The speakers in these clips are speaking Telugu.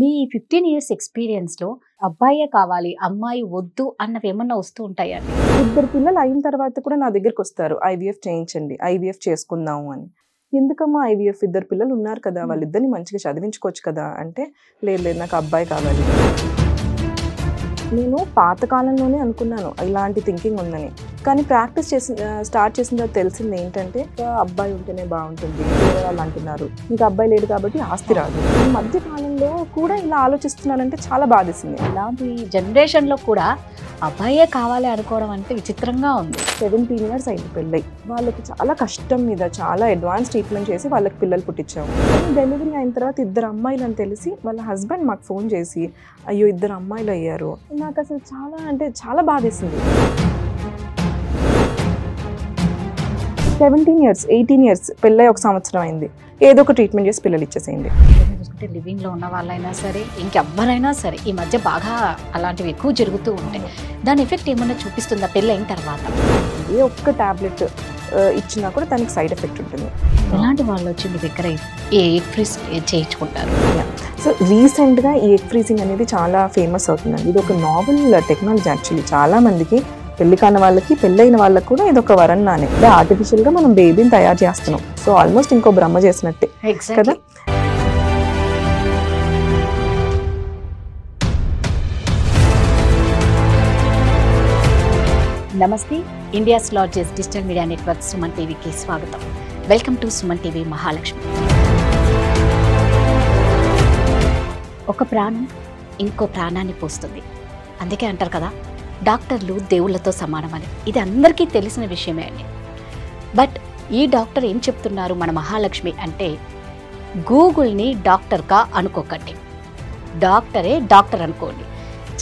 మీ ఫిఫ్టీన్ ఇయర్స్ ఎక్స్పీరియన్స్లో అబ్బాయే కావాలి అమ్మాయి వద్దు అన్నవి ఏమన్నా వస్తూ ఉంటాయా ఇద్దరు పిల్లలు అయిన తర్వాత కూడా నా దగ్గరికి వస్తారు ఐవీఎఫ్ చేయించండి ఐవీఎఫ్ చేసుకుందాము అని ఎందుకమ్మా ఐవీఎఫ్ ఇద్దరు పిల్లలు ఉన్నారు కదా వాళ్ళిద్దరిని మంచిగా చదివించుకోవచ్చు కదా అంటే లేదు లేదు నాకు అబ్బాయి కావాలి నేను పాతకాలంలోనే అనుకున్నాను ఇలాంటి థింకింగ్ ఉందని కానీ ప్రాక్టీస్ చేసి స్టార్ట్ చేసిన తర్వాత తెలిసింది ఏంటంటే అబ్బాయి ఉంటేనే బాగుంటుంది వాళ్ళు అంటున్నారు ఇంకా అబ్బాయి లేడు కాబట్టి ఆస్తి రాదు ఈ కూడా ఇలా ఆలోచిస్తున్నారంటే చాలా బాధిస్తుంది ఇలాంటి జనరేషన్లో కూడా అబ్బాయే కావాలి అనుకోవడం అంటే విచిత్రంగా ఉంది సెవెంటీన్ ఇయర్స్ అయింది పెళ్ళై వాళ్ళకి చాలా కష్టం మీద చాలా అడ్వాన్స్ ట్రీట్మెంట్ చేసి వాళ్ళకి పిల్లలు పుట్టించాము డెలివరీ అయిన తర్వాత ఇద్దరు అమ్మాయిలు అని తెలిసి వాళ్ళ హస్బెండ్ మాకు ఫోన్ చేసి అయ్యో ఇద్దరు అమ్మాయిలు అయ్యారు నాకు అసలు చాలా అంటే చాలా బాధేసింది సెవెంటీన్ ఇయర్స్ ఎయిటీన్ ఇయర్స్ పెళ్ళై ఒక సంవత్సరం అయింది ఏదో ఒక ట్రీట్మెంట్ చేసి పిల్లలు ఇచ్చేసేయండి చూసుకుంటే లివింగ్లో ఉన్న వాళ్ళైనా సరే ఇంకెవ్వరైనా సరే ఈ మధ్య బాగా అలాంటివి ఎక్కువ జరుగుతూ ఉంటాయి దాని ఎఫెక్ట్ ఏమన్నా చూపిస్తుందా పెళ్ళైన తర్వాత ఏ ఒక్క టాబ్లెట్ ఇచ్చినా కూడా దానికి సైడ్ ఎఫెక్ట్ ఉంటుంది ఎలాంటి వాళ్ళు వచ్చి మీ దగ్గర ఏ ఎగ్ ఫ్రీజ్ చేయించుకుంటారు సో రీసెంట్గా ఈ ఎగ్ ఫ్రీజింగ్ అనేది చాలా ఫేమస్ అవుతుందండి ఇది ఒక నావల్ టెక్నాలజీ యాక్చువల్లీ చాలామందికి పెళ్లి కాని వాళ్ళకి పెళ్ళైన వాళ్ళకి కూడా ఇది ఒక వరం నానే ఆర్టిఫిషియల్ గా మనం బేబీని తయారు చేస్తున్నాం సో ఆల్మోస్ట్ ఇంకో బ్రహ్మ చేసినట్టే కదా నమస్తే India's largest digital media network Suman టీవీకి స్వాగతం welcome to Suman TV Mahalakshmi ఒక ప్రాణం ఇంకో ప్రాణాన్ని పోస్తుంది అందుకే అంటారు కదా డాక్టర్లు దేవుళ్ళతో సమానమని ఇది అందరికీ తెలిసిన విషయమే అండి బట్ ఈ డాక్టర్ ఏం చెప్తున్నారు మన మహాలక్ష్మి అంటే గూగుల్ని డాక్టర్గా అనుకోకండి డాక్టరే డాక్టర్ అనుకోండి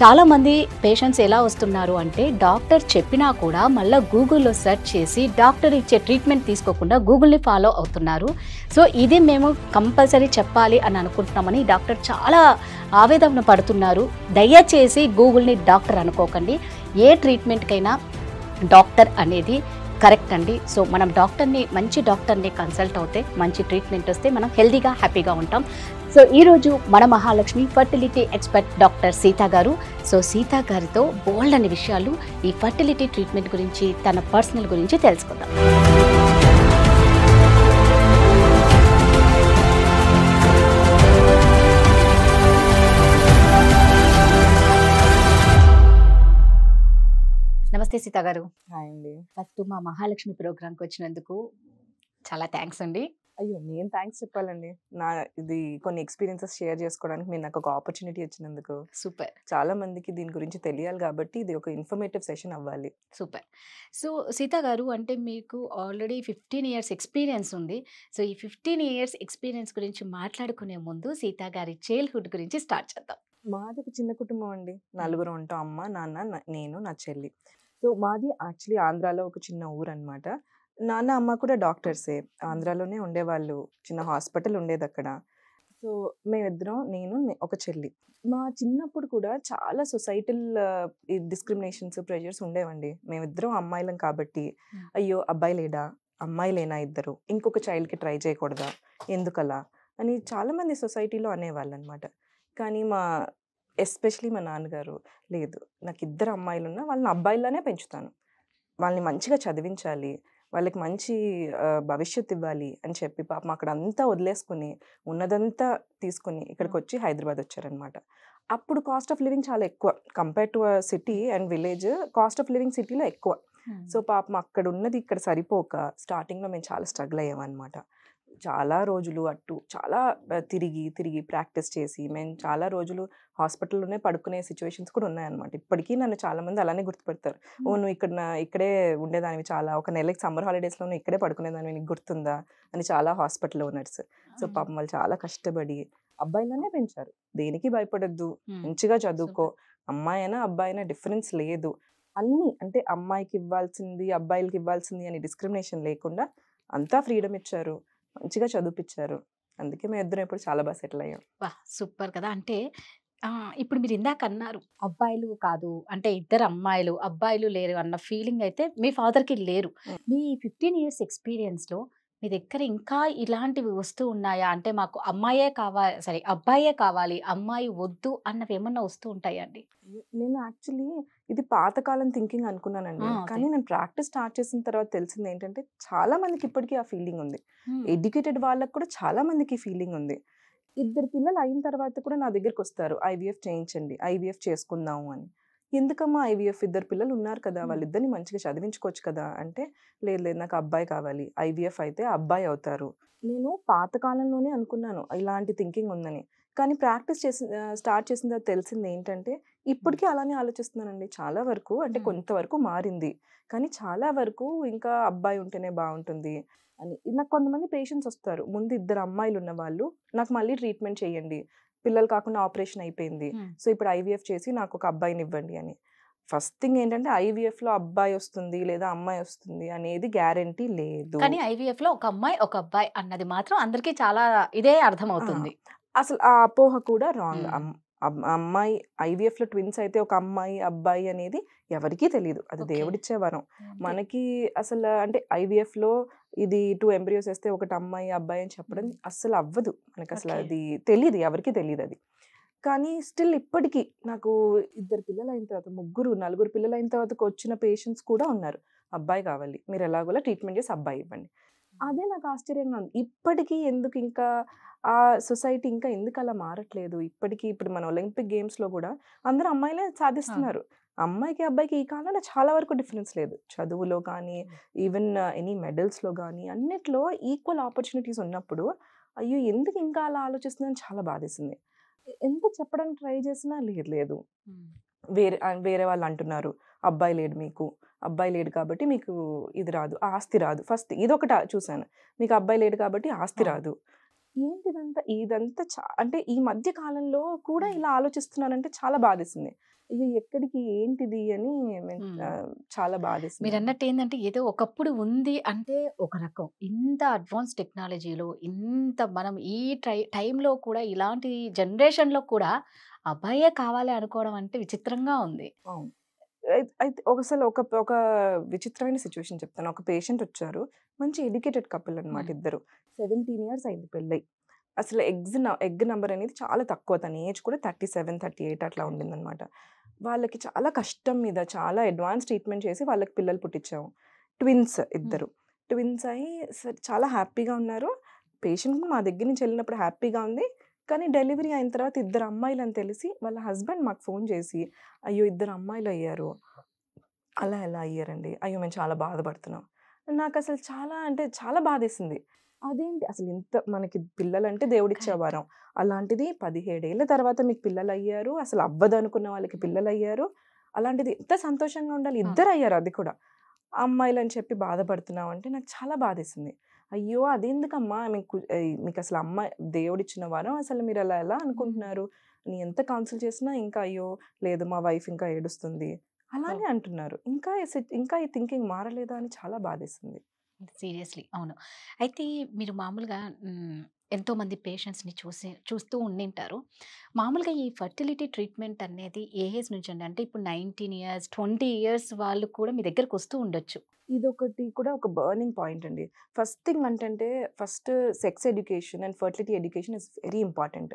చాలామంది పేషెంట్స్ ఎలా వస్తున్నారు అంటే డాక్టర్ చెప్పినా కూడా మళ్ళీ గూగుల్లో సెర్చ్ చేసి డాక్టర్ ఇచ్చే ట్రీట్మెంట్ తీసుకోకుండా గూగుల్ని ఫాలో అవుతున్నారు సో ఇది మేము కంపల్సరీ చెప్పాలి అని అనుకుంటున్నామని డాక్టర్ చాలా ఆవేదన పడుతున్నారు దయచేసి గూగుల్ని డాక్టర్ అనుకోకండి ఏ ట్రీట్మెంట్కైనా డాక్టర్ అనేది కరెక్ట్ అండి సో మనం డాక్టర్ని మంచి డాక్టర్ని కన్సల్ట్ అవుతే మంచి ట్రీట్మెంట్ వస్తే మనం హెల్దీగా హ్యాపీగా ఉంటాం సో ఈరోజు మన Mahalakshmi fertility expert doctor Sita గారు సో సీత గారితో బోల్డ్ అనే విషయాలు ఈ ఫర్టిలిటీ ట్రీట్మెంట్ గురించి తన పర్సనల్ గురించి తెలుసుకుందాం నమస్తే సీత గారు ఫస్ట్ మా మహాలక్ష్మి ప్రోగ్రామ్కి వచ్చినందుకు చాలా థ్యాంక్స్ అండి అయ్యో నేను థ్యాంక్స్ చెప్పాలండి నా ఇది కొన్ని ఎక్స్పీరియన్సెస్ షేర్ చేసుకోవడానికి మీరు నాకు ఒక ఆపర్చునిటీ ఇచ్చినందుకు సూపర్ చాలా మందికి దీని గురించి తెలియాలి కాబట్టి ఇది ఒక ఇన్ఫర్మేటివ్ సెషన్ అవ్వాలి సూపర్ సో సీత గారు అంటే మీకు ఆల్రెడీ ఫిఫ్టీన్ ఇయర్స్ ఎక్స్పీరియన్స్ ఉంది సో ఈ ఫిఫ్టీన్ ఇయర్స్ ఎక్స్పీరియన్స్ గురించి మాట్లాడుకునే ముందు సీత గారి చైల్డ్హుడ్ గురించి స్టార్ట్ చేద్దాం మాది ఒక చిన్న కుటుంబం అండి నలుగురు ఉంటాం అమ్మ నాన్న నేను నా చెల్లి సో మాది యాక్చువల్లీ ఆంధ్రాలో ఒక చిన్న ఊరు అనమాట నాన్న అమ్మ కూడా డాక్టర్సే ఆంధ్రాలోనే ఉండేవాళ్ళు చిన్న హాస్పిటల్ ఉండేది అక్కడ సో మేమిద్దరం నేను ఒక చెల్లి మా చిన్నప్పుడు కూడా చాలా సొసైటల్ డిస్క్రిమినేషన్స్ ప్రెషర్స్ ఉండేవండి మేమిద్దరం అమ్మాయిలం కాబట్టి అయ్యో అబ్బాయి లేడా అమ్మాయిలేనా ఇద్దరు ఇంకొక చైల్డ్కి ట్రై చేయకూడదా ఎందుకలా అని చాలామంది సొసైటీలో అనేవాళ్ళు అనమాట కానీ మా ఎస్పెషలీ మా నాన్నగారు లేదు నాకు ఇద్దరు అమ్మాయిలు ఉన్నా వాళ్ళని అబ్బాయిలానే పెంచుతాను వాళ్ళని మంచిగా చదివించాలి వాళ్ళకి మంచి భవిష్యత్ ఇవ్వాలి అని చెప్పి పాపం అక్కడ అంతా వదిలేసుకుని ఉన్నదంతా తీసుకుని ఇక్కడికి వచ్చి హైదరాబాద్ వచ్చారనమాట అప్పుడు కాస్ట్ ఆఫ్ లివింగ్ చాలా ఎక్కువ compare to city and village cost of living సిటీలో ఎక్కువ సో పాపం అక్కడ ఉన్నది ఇక్కడ సరిపోక స్టార్టింగ్లో మేము చాలా స్ట్రగుల్ అయ్యామన్నమాట చాలా రోజులు అటు చాలా తిరిగి తిరిగి ప్రాక్టీస్ చేసి మేము చాలా రోజులు హాస్పిటల్లోనే పడుకునే సిచ్యువేషన్స్ కూడా ఉన్నాయన్నమాట ఇప్పటికీ నన్ను చాలామంది అలానే గుర్తుపెడతారు ఓ నువ్వు ఇక్కడ నా ఇక్కడే ఉండేదానివి చాలా ఒక నెలకి సమ్మర్ హాలిడేస్లో నువ్వు ఇక్కడే పడుకునేదానివి నీకు గుర్తుందా అని చాలా హాస్పిటల్ ఓనర్స్ సో పాపం వాళ్ళు చాలా కష్టపడి అబ్బాయిలోనే పెంచారు దేనికి భయపడద్దు మంచిగా చదువుకో అమ్మాయి అయినా అబ్బాయి అయినా డిఫరెన్స్ లేదు అన్నీ అంటే అమ్మాయికి ఇవ్వాల్సింది అబ్బాయిలకి ఇవ్వాల్సింది అని డిస్క్రిమినేషన్ లేకుండా అంతా ఫ్రీడమ్ ఇచ్చారు మంచిగా చదివిపించారు అందుకే మేము ఇద్దరం ఇప్పుడు చాలా బాగా సెటిల్ అయ్యాం వా సూపర్ కదా అంటే ఇప్పుడు మీరు ఇందాక అన్నారు అబ్బాయిలు కాదు అంటే ఇద్దరు అమ్మాయిలు అబ్బాయిలు లేరు అన్న ఫీలింగ్ అయితే మీ ఫాదర్కి లేరు మీ ఫిఫ్టీన్ ఇయర్స్ ఎక్స్పీరియన్స్లో మీ దగ్గర ఇంకా ఇలాంటివి వస్తూ ఉన్నాయా అంటే మాకు అమ్మాయే కావాలి సారీ అబ్బాయే కావాలి అమ్మాయి వద్దు అన్నవి ఏమన్నా వస్తూ ఉంటాయా అండి నేను యాక్చువల్లీ ఇది పాతకాలం థింకింగ్ అనుకున్నానండి కానీ నేను ప్రాక్టీస్ స్టార్ట్ చేసిన తర్వాత తెలిసింది ఏంటంటే చాలా మందికి ఇప్పటికీ ఆ ఫీలింగ్ ఉంది ఎడ్యుకేటెడ్ వాళ్ళకు కూడా చాలా మందికి ఫీలింగ్ ఉంది ఇద్దరు పిల్లలు అయిన తర్వాత కూడా నా దగ్గరికి వస్తారు ఐవీఎఫ్ చేయించండి ఐవీఎఫ్ చేసుకుందాము అని ఎందుకమ్మా ఐవీఎఫ్ ఇద్దరు పిల్లలు ఉన్నారు కదా వాళ్ళిద్దరిని మంచిగా చదివించుకోవచ్చు కదా అంటే లేదు లేదు నాకు అబ్బాయి కావాలి ఐవీఎఫ్ అయితే అబ్బాయి అవుతారు నేను పాతకాలంలోనే అనుకున్నాను ఇలాంటి థింకింగ్ ఉందని కానీ ప్రాక్టీస్ చేసి స్టార్ట్ చేసిన తర్వాత తెలిసింది ఏంటంటే ఇప్పటికీ అలానే ఆలోచిస్తున్నానండి చాలా వరకు అంటే కొంతవరకు మారింది కానీ చాలా వరకు ఇంకా అబ్బాయి ఉంటేనే బాగుంటుంది అని నాకు కొంతమంది పేషెంట్స్ వస్తారు ముందు ఇద్దరు అమ్మాయిలు ఉన్న వాళ్ళు నాకు మళ్ళీ ట్రీట్మెంట్ చేయండి పిల్లలు కాకుండా ఆపరేషన్ అయిపోయింది సో ఇప్పుడు ఐవీఎఫ్ చేసి నాకు ఒక అబ్బాయిని ఇవ్వండి అని ఫస్ట్ థింగ్ ఏంటంటే ఐవీఎఫ్ లో అబ్బాయి వస్తుంది లేదా అమ్మాయి వస్తుంది అనేది గ్యారంటీ లేదు కానీ ఐవీఎఫ్ లో ఒక అమ్మాయి ఒక అబ్బాయి అన్నది మాత్రం అందరికీ చాలా ఇదే అర్థం అవుతుంది అసలు ఆ అపోహ కూడా రాంగ్ అమ్మాయి ఐవీఎఫ్లో ట్విన్స్ అయితే ఒక అమ్మాయి అబ్బాయి అనేది ఎవరికీ తెలియదు అది దేవుడిచ్చే వరం మనకి అసలు అంటే ఐవీఎఫ్లో ఇది టూ ఎంబ్రియోస్ వేస్తే ఒకటి అమ్మాయి అబ్బాయి అని చెప్పడం అస్సలు అవ్వదు మనకి అసలు అది తెలియదు ఎవరికి తెలియదు అది కానీ స్టిల్ ఇప్పటికీ నాకు ఇద్దరు పిల్లలు అయిన తర్వాత ముగ్గురు నలుగురు పిల్లలు అయిన తర్వాత వచ్చిన పేషెంట్స్ కూడా ఉన్నారు అబ్బాయి కావాలి మీరు ఎలాగోలా ట్రీట్మెంట్ చేసి అబ్బాయి ఇవ్వండి అదే నాకు ఆశ్చర్యంగా ఉంది ఇప్పటికీ ఎందుకు ఇంకా ఆ సొసైటీ ఇంకా ఎందుకు అలా మారట్లేదు ఇప్పటికీ ఇప్పుడు మన ఒలింపిక్ గేమ్స్లో కూడా అందరూ అమ్మాయిలే సాధిస్తున్నారు అమ్మాయికి అబ్బాయికి ఈ కాలంలో చాలా వరకు డిఫరెన్స్ లేదు చదువులో కానీ ఈవెన్ ఎనీ మెడల్స్లో కానీ అన్నిట్లో ఈక్వల్ ఆపర్చునిటీస్ ఉన్నప్పుడు అయ్యో ఎందుకు ఇంకా అలా ఆలోచిస్తుందని చాలా బాధేసింది ఎంత చెప్పడానికి ట్రై చేసినా లేదు లేదు వేరే వేరే వాళ్ళు అంటున్నారు అబ్బాయి లేడు మీకు అబ్బాయి లేడు కాబట్టి మీకు ఇది రాదు ఆస్తి రాదు ఫస్ట్ ఇది ఒకటి చూశాను మీకు అబ్బాయి లేడు కాబట్టి ఆస్తి రాదు ఏంటిదంతా ఇదంతా చా అంటే ఈ మధ్య కాలంలో కూడా ఇలా ఆలోచిస్తున్నానంటే చాలా బాధిస్తుంది ఇది ఎక్కడికి ఏంటిది అని చాలా బాధిస్తుంది మీరు అన్నట్టు ఏంటంటే ఏదో ఒకప్పుడు ఉంది అంటే ఒక రకం ఇంత అడ్వాన్స్ టెక్నాలజీలో ఇంత మనం ఈ టై టైంలో కూడా ఇలాంటి జనరేషన్లో కూడా అబ్బాయే కావాలి అనుకోవడం అంటే విచిత్రంగా ఉంది అయితే ఒకసారి ఒక ఒక విచిత్రమైన సిచ్యువేషన్ చెప్తాను ఒక పేషెంట్ వచ్చారు మంచి ఎడ్యుకేటెడ్ కపుల్ అనమాట ఇద్దరు సెవెంటీన్ ఇయర్స్ అయింది పెళ్ళై అసలు ఎగ్స్ ఎగ్ నెంబర్ అనేది చాలా తక్కువ తన ఏజ్ కూడా థర్టీ సెవెన్ థర్టీ ఎయిట్ అట్లా ఉండిందనమాట వాళ్ళకి చాలా కష్టం మీద చాలా అడ్వాన్స్ ట్రీట్మెంట్ చేసి వాళ్ళకి పిల్లలు పుట్టించాము ట్విన్స్ ఇద్దరు ట్విన్స్ అయి చాలా హ్యాపీగా ఉన్నారు పేషెంట్ మా దగ్గర నుంచి వెళ్ళినప్పుడు హ్యాపీగా ఉంది కానీ డెలివరీ అయిన తర్వాత ఇద్దరు అమ్మాయిలు అని తెలిసి వాళ్ళ హస్బెండ్ మాకు ఫోన్ చేసి అయ్యో ఇద్దరు అమ్మాయిలు అయ్యారు అలా ఎలా అయ్యారండి అయ్యో మేము చాలా బాధపడుతున్నాం నాకు అసలు చాలా అంటే చాలా బాధేసింది అదేంటి అసలు ఇంత మనకి పిల్లలంటే దేవుడిచ్చే వారం అలాంటిది పదిహేడేళ్ళ తర్వాత మీకు పిల్లలు అయ్యారు అసలు అవ్వదు అనుకున్న వాళ్ళకి పిల్లలు అయ్యారు అలాంటిది ఎంత సంతోషంగా ఉండాలి ఇద్దరు అయ్యారు అది కూడా అమ్మాయిలు అని చెప్పి బాధపడుతున్నావు అంటే నాకు చాలా బాధేసింది అయ్యో అది ఎందుకమ్మా మీకు మీకు అసలు అమ్మ దేవుడిచ్చిన వారం అసలు మీరు అలా ఎలా అనుకుంటున్నారు నేను ఎంత కౌన్సిల్ చేసినా ఇంకా అయ్యో లేదు మా వైఫ్ ఇంకా ఏడుస్తుంది అలానే అంటున్నారు ఇంకా ఇంకా ఈ థింకింగ్ మారలేదా అని చాలా బాధేస్తుంది సీరియస్లీ అవును అయితే మీరు మామూలుగా ఎంతోమంది పేషెంట్స్ని చూసి చూస్తూ ఉండింటారు మామూలుగా ఈ ఫర్టిలిటీ ట్రీట్మెంట్ అనేది ఏ ఏజ్ నుంచి అండి అంటే ఇప్పుడు నైన్టీన్ ఇయర్స్ ట్వంటీ ఇయర్స్ వాళ్ళు కూడా మీ దగ్గరకు వస్తూ ఉండొచ్చు ఇదొకటి కూడా ఒక బర్నింగ్ పాయింట్ అండి ఫస్ట్ థింగ్ అంటే first sex education and fertility education is very important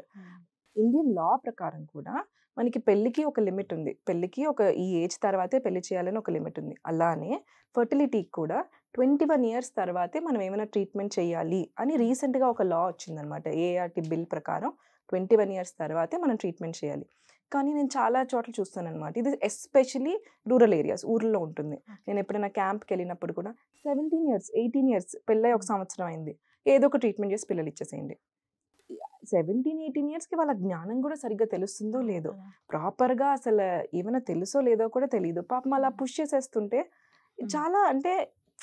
Indian law ప్రకారం కూడా మనకి పెళ్ళికి ఒక లిమిట్ ఉంది పెళ్ళికి ఒక ఈ ఏజ్ తర్వాతే పెళ్లి చేయాలని ఒక లిమిట్ ఉంది అలానే ఫర్టిలిటీకి కూడా ట్వంటీ వన్ ఇయర్స్ తర్వాతే మనం ఏమైనా ట్రీట్మెంట్ చేయాలి అని రీసెంట్గా ఒక లా వచ్చిందనమాట ఏఆర్టీ బిల్ ప్రకారం ట్వంటీ వన్ ఇయర్స్ తర్వాతే మనం ట్రీట్మెంట్ చేయాలి కానీ నేను చాలా చోట్ల చూస్తాను అనమాట ఇది ఎస్పెషలీ రూరల్ ఏరియాస్ ఊర్లో ఉంటుంది నేను ఎప్పుడైనా క్యాంప్కి వెళ్ళినప్పుడు కూడా సెవెంటీన్ ఇయర్స్ ఎయిటీన్ ఇయర్స్ పెళ్ళై ఒక సంవత్సరం అయింది ఏదో ఒక ట్రీట్మెంట్ చేసి పిల్లలు ఇచ్చేసేయండి సెవెంటీన్ ఎయిటీన్ ఇయర్స్కి వాళ్ళ జ్ఞానం కూడా సరిగ్గా తెలుస్తుందో లేదో ప్రాపర్గా అసలు ఏమైనా తెలుసో లేదో కూడా తెలియదు పాపం అలా పుష్ చేసేస్తుంటే చాలా అంటే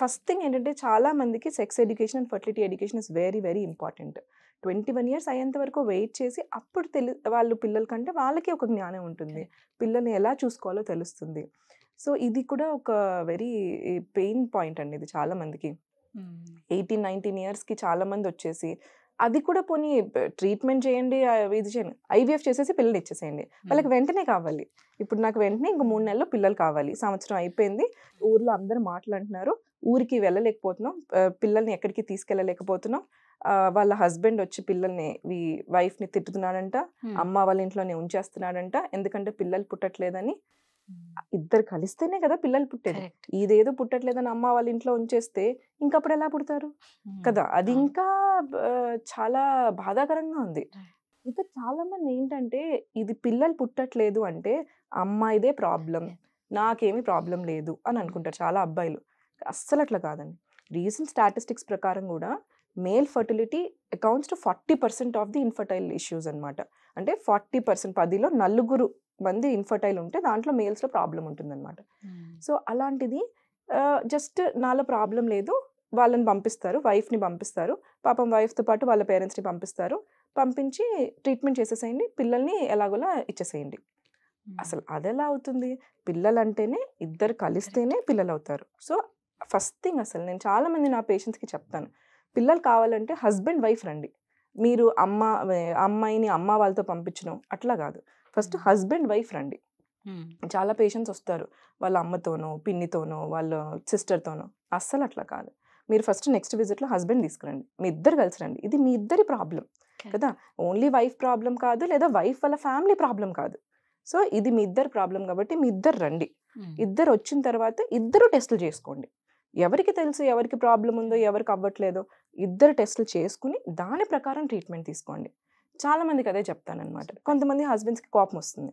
ఫస్ట్ థింగ్ ఏంటంటే చాలా మందికి sex education and fertility education is very very important twenty one years అయ్యేంత వరకు వెయిట్ చేసి అప్పుడు తెలి వాళ్ళు పిల్లల కంటే వాళ్ళకి ఒక జ్ఞానం ఉంటుంది పిల్లల్ని ఎలా చూసుకోవాలో తెలుస్తుంది సో ఇది కూడా ఒక వెరీ పెయిన్ పాయింట్ అండి ఇది చాలా మందికి ఎయిటీన్ నైన్టీన్ ఇయర్స్కి చాలా మంది వచ్చేసి అది కూడా పోనీ ట్రీట్మెంట్ చేయండి ఇది చేయండి ఐవీఎఫ్ చేసేసి పిల్లలు ఇచ్చేసేయండి వాళ్ళకి వెంటనే కావాలి ఇప్పుడు నాకు వెంటనే ఇంక మూడు నెలలు పిల్లలు కావాలి సంవత్సరం అయిపోయింది ఊర్లో అందరు మాట్లాడుతున్నారు ఊరికి వెళ్ళలేకపోతున్నాం పిల్లల్ని ఎక్కడికి తీసుకెళ్ళలేకపోతున్నాం వాళ్ళ హస్బెండ్ వచ్చి పిల్లల్ని వైఫ్ని తిట్టుతున్నాడంట అమ్మ వాళ్ళ ఇంట్లోనే ఉంచేస్తున్నాడంట ఎందుకంటే పిల్లలు పుట్టట్లేదని ఇద్దరు కలిస్తేనే కదా పిల్లలు పుట్టేది ఇదేదో పుట్టట్లేదని అమ్మ వాళ్ళ ఇంట్లో ఉంచేస్తే ఇంకప్పుడు ఎలా పుడతారు కదా అది ఇంకా చాలా బాధాకరంగా ఉంది ఇంకా చాలా మంది ఏంటంటే ఇది పిల్లలు పుట్టట్లేదు అంటే అమ్మాయిదే ప్రాబ్లం నాకేమీ ప్రాబ్లం లేదు అని అనుకుంటారు చాలా అబ్బాయిలు అస్సలు అట్లా కాదండి రీసెంట్ స్టాటిస్టిక్స్ ప్రకారం కూడా male fertility accounts to forty percent of the infertile issues అనమాట అంటే ఫార్టీ పర్సెంట్ పదిలో నలుగురు మంది ఇన్ఫర్టైల్ ఉంటే దాంట్లో మేల్స్లో ప్రాబ్లం ఉంటుందన్నమాట సో అలాంటిది జస్ట్ నాలో ప్రాబ్లం లేదు వాళ్ళని పంపిస్తారు వైఫ్ని పంపిస్తారు పాపం వైఫ్తో పాటు వాళ్ళ పేరెంట్స్ని పంపిస్తారు పంపించి ట్రీట్మెంట్ చేసేసేయండి పిల్లల్ని ఎలాగోలా ఇచ్చేసేయండి అసలు అదెలా అవుతుంది పిల్లలంటేనే ఇద్దరు కలిస్తేనే పిల్లలు అవుతారు సో ఫస్ట్ థింగ్ అసలు నేను చాలామంది నా పేషెంట్స్కి చెప్తాను పిల్లలు కావాలంటే హస్బెండ్ వైఫ్ రండి మీరు అమ్మ అమ్మాయిని అమ్మ వాళ్ళతో పంపించడం అట్లా కాదు ఫస్ట్ హస్బెండ్ వైఫ్ రండి చాలా పేషెంట్స్ వస్తారు వాళ్ళ అమ్మతోనో పిన్నితోనో వాళ్ళ సిస్టర్తోనో అస్సలు అట్లా కాదు మీరు ఫస్ట్ నెక్స్ట్ విజిట్లో హస్బెండ్ తీసుకురండి మీ ఇద్దరు కలిసి రండి ఇది మీ ఇద్దరి ప్రాబ్లం కదా ఓన్లీ వైఫ్ ప్రాబ్లం కాదు లేదా వైఫ్ వాళ్ళ ఫ్యామిలీ ప్రాబ్లం కాదు సో ఇది మీ ఇద్దరు ప్రాబ్లం కాబట్టి మీ ఇద్దరు రండి ఇద్దరు వచ్చిన తర్వాత ఇద్దరు టెస్టులు చేసుకోండి ఎవరికి తెలుసు ఎవరికి ప్రాబ్లం ఉందో ఎవరికి అవ్వట్లేదో ఇద్దరు టెస్టులు చేసుకుని దాని ప్రకారం ట్రీట్మెంట్ తీసుకోండి చాలా మందికి అదే చెప్తానమాట కొంతమంది హస్బెండ్స్కి కోపం వస్తుంది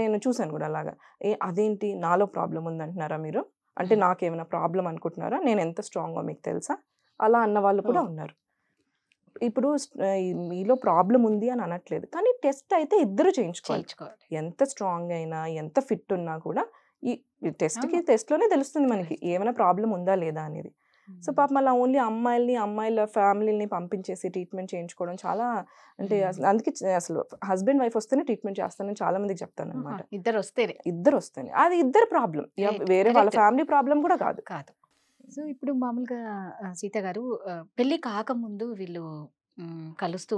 నేను చూశాను కూడా అలాగా ఏ అదేంటి నాలో ప్రాబ్లం ఉందంటున్నారా మీరు అంటే నాకేమైనా ప్రాబ్లం అనుకుంటున్నారా నేను ఎంత స్ట్రాంగ్గా మీకు తెలుసా అలా అన్న వాళ్ళు కూడా ఉన్నారు ఇప్పుడు మీలో ప్రాబ్లం ఉంది అని అనట్లేదు కానీ టెస్ట్ అయితే ఇద్దరు చేయించుకోవాలి ఎంత స్ట్రాంగ్ అయినా ఎంత ఫిట్ ఉన్నా కూడా ఈ టెస్ట్కి టెస్ట్లోనే తెలుస్తుంది మనకి ఏమైనా ప్రాబ్లం ఉందా లేదా అనేది సో పాప మళ్ళీ ఓన్లీ అమ్మాయిల్ని అమ్మాయిల ఫ్యామిలీని పంపించేసి ట్రీట్మెంట్ చేయించుకోవడం చాలా అంటే అందుకే అసలు హస్బెండ్ వైఫ్ వస్తేనే ట్రీట్మెంట్ చేస్తానని చాలా మందికి చెప్తాను అనమాట ఇద్దరు వస్తే ఇద్దరు వస్తే అది ఇద్దరు ప్రాబ్లం వేరే వాళ్ళ ఫ్యామిలీ ప్రాబ్లం కూడా కాదు కాదు సో ఇప్పుడు మామూలుగా సీత గారు పెళ్ళి కాకముందు వీళ్ళు కలుస్తూ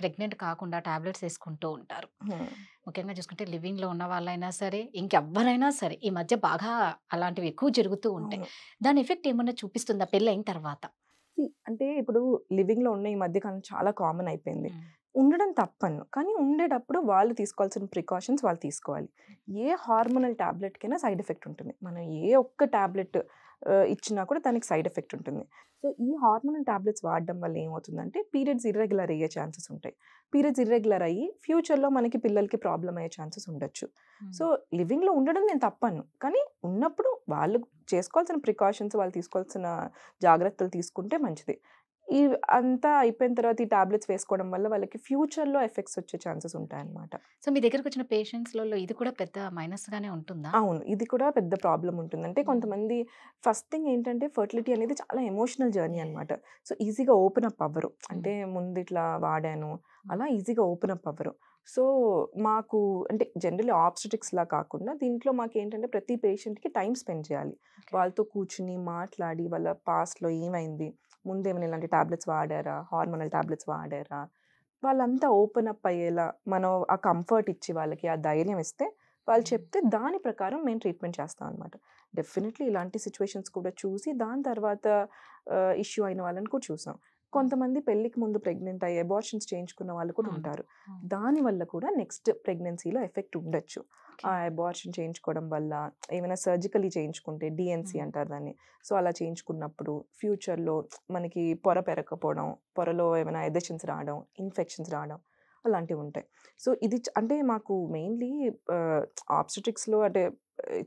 ప్రెగ్నెంట్ కాకుండా టాబ్లెట్స్ వేసుకుంటూ ఉంటారు ముఖ్యంగా చూసుకుంటే లివింగ్ లో ఉన్న వాళ్ళైనా సరే ఇంకెవ్వరైనా సరే ఈ మధ్య బాగా అలాంటివి ఎక్కువ జరుగుతూ ఉంటాయి దాని ఎఫెక్ట్ ఏమన్నా చూపిస్తుందా పెళ్ళి అయిన తర్వాత అంటే ఇప్పుడు లివింగ్ లో ఉన్న ఈ మధ్య కాలం చాలా కామన్ అయిపోయింది ఉండడం తప్పను కానీ ఉండేటప్పుడు వాళ్ళు తీసుకోవాల్సిన ప్రికాషన్స్ వాళ్ళు తీసుకోవాలి ఏ హార్మోనల్ టాబ్లెట్కైనా సైడ్ ఎఫెక్ట్ ఉంటుంది మనం ఏ ఒక్క టాబ్లెట్ ఇచ్చినా కూడా దానికి సైడ్ ఎఫెక్ట్ ఉంటుంది సో ఈ హార్మోన్ టాబ్లెట్స్ వాడడం వల్ల ఏమవుతుందంటే పీరియడ్స్ ఇర్రెగ్యులర్ అయ్యే ఛాన్సెస్ ఉంటాయి పీరియడ్స్ ఇర్రెగ్యులర్ అయ్యి ఫ్యూచర్లో మనకి పిల్లలకి ప్రాబ్లం అయ్యే ఛాన్సెస్ ఉండొచ్చు సో లివింగ్లో ఉండడం నేను తప్పను కానీ ఉన్నప్పుడు వాళ్ళు చేసుకోవాల్సిన ప్రికాషన్స్ వాళ్ళు తీసుకోవాల్సిన జాగ్రత్తలు తీసుకుంటే మంచిది ఈ అంతా అయిపోయిన తర్వాత ఈ టాబ్లెట్స్ వేసుకోవడం వల్ల వాళ్ళకి ఫ్యూచర్లో ఎఫెక్ట్స్ వచ్చే ఛాన్సెస్ ఉంటాయన్నమాట సో మీ దగ్గరకు వచ్చిన పేషెంట్స్లలో ఇది కూడా పెద్ద మైనస్గానే ఉంటుందా అవును ఇది కూడా పెద్ద ప్రాబ్లం ఉంటుంది అంటే కొంతమంది ఫస్ట్ థింగ్ ఏంటంటే ఫర్టిలిటీ అనేది చాలా ఎమోషనల్ జర్నీ అనమాట సో ఈజీగా ఓపెన్ అప్ అవ్వరు అంటే ముందు ఇట్లా వాడాను అలా ఈజీగా ఓపెన్ అప్ అవ్వరు సో మాకు అంటే జనరల్లీ ఆబ్స్టటిక్స్లా కాకుండా దీంట్లో మాకు ఏంటంటే ప్రతి పేషెంట్కి టైం స్పెండ్ చేయాలి వాళ్ళతో కూర్చుని మాట్లాడి వాళ్ళ పాస్ట్లో ఏమైంది ముందేమైనా ఇలాంటి టాబ్లెట్స్ వాడారా హార్మోనల్ టాబ్లెట్స్ వాడారా వాళ్ళంతా ఓపెన్ అప్ అయ్యేలా మనం ఆ కంఫర్ట్ ఇచ్చి వాళ్ళకి ఆ ధైర్యం ఇస్తే వాళ్ళు చెప్తే దాని ప్రకారం మేము ట్రీట్మెంట్ చేస్తాం అనమాట డెఫినెట్లీ ఇలాంటి సిచ్యువేషన్స్ కూడా చూసి దాని తర్వాత ఇష్యూ అయిన వాళ్ళని కూడా చూసాం కొంతమంది పెళ్లికి ముందు ప్రెగ్నెంట్ అయ్యి అబార్షన్స్ చేయించుకున్న వాళ్ళు కూడా ఉంటారు దాని వల్ల కూడా నెక్స్ట్ ప్రెగ్నెన్సీలో ఎఫెక్ట్ ఉండొచ్చు ఆ అబార్షన్ చేయించుకోవడం వల్ల ఏమైనా సర్జికలీ చేయించుకుంటే డిఎన్సీ అంటారు దాన్ని సో అలా చేయించుకున్నప్పుడు ఫ్యూచర్లో మనకి పొర పెరగకపోవడం పొరలో ఏమైనా ఎదెషన్స్ రావడం ఇన్ఫెక్షన్స్ రావడం అలాంటివి ఉంటాయి సో ఇది అంటే మాకు మెయిన్లీ ఆబ్స్టెటిక్స్లో అంటే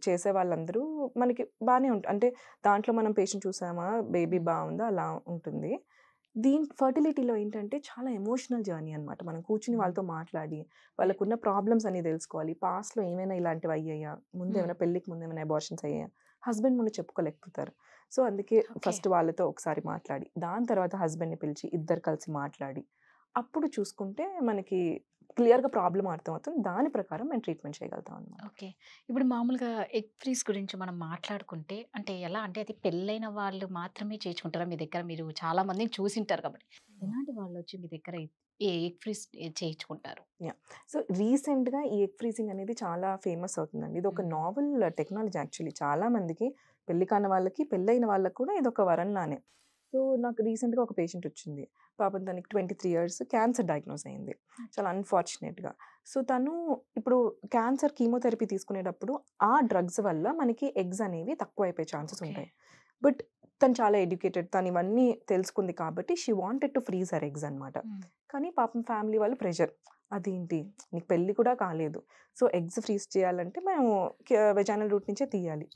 చేసే వాళ్ళందరూ మనకి బాగానే ఉంటుంది అంటే దాంట్లో మనం పేషెంట్ చూసామా బేబీ బాగుందా అలా ఉంటుంది దీని ఫర్టిలిటీలో ఏంటంటే చాలా ఎమోషనల్ జర్నీ అనమాట మనం కూర్చుని వాళ్ళతో మాట్లాడి వాళ్ళకున్న ప్రాబ్లమ్స్ అన్ని తెలుసుకోవాలి పాస్ట్లో ఏమైనా ఇలాంటివి అయ్యాయా ముందు ఏమైనా పెళ్ళికి ముందు ఏమైనా అబార్షన్స్ అయ్యాయా హస్బెండ్ ముందు చెప్పుకోలేకపోతారు సో అందుకే ఫస్ట్ వాళ్ళతో ఒకసారి మాట్లాడి దాని తర్వాత హస్బెండ్ని పిలిచి ఇద్దరు కలిసి మాట్లాడి అప్పుడు చూసుకుంటే మనకి క్లియర్గా ప్రాబ్లం అర్థమవుతుంది దాని ప్రకారం మేము ట్రీట్మెంట్ చేయగలుగుతాం అనమాట ఓకే ఇప్పుడు మామూలుగా ఎగ్ ఫ్రీస్ గురించి మనం మాట్లాడుకుంటే అంటే ఎలా అంటే అది పెళ్ళైన వాళ్ళు మాత్రమే చేయించుకుంటారా మీ దగ్గర మీరు చాలా మందిని చూసింటారు కాబట్టి ఎలాంటి వాళ్ళు వచ్చి మీ దగ్గర ఏ ఎగ్ ఫ్రీజ్ చేయించుకుంటారు సో రీసెంట్గా ఈ ఎగ్ ఫ్రీజింగ్ అనేది చాలా ఫేమస్ అవుతుందండి ఇది ఒక నావల్ టెక్నాలజీ యాక్చువల్లీ చాలా మందికి పెళ్లి కాని వాళ్ళకి పెళ్ళైన వాళ్ళకి కూడా ఇది ఒక వరం సో నాకు రీసెంట్గా ఒక పేషెంట్ వచ్చింది పాపం తనకి twenty three years cancer diagnose అయింది చాలా అన్ఫార్చునేట్గా సో తను ఇప్పుడు క్యాన్సర్ కీమోథెరపీ తీసుకునేటప్పుడు ఆ డ్రగ్స్ వల్ల మనకి ఎగ్స్ అనేవి తక్కువ అయిపోయే ఛాన్సెస్ ఉంటాయి బట్ తను చాలా ఎడ్యుకేటెడ్ తను ఇవన్నీ తెలుసుకుంది కాబట్టి she wanted to freeze her eggs అనమాట కానీ పాపం ఫ్యామిలీ వాళ్ళు ప్రెషర్ అదేంటి నీకు పెళ్ళి కూడా కాలేదు సో ఎగ్స్ ఫ్రీజ్ చేయాలంటే మేము వెజానల్ రూట్ నుంచే తీయాలి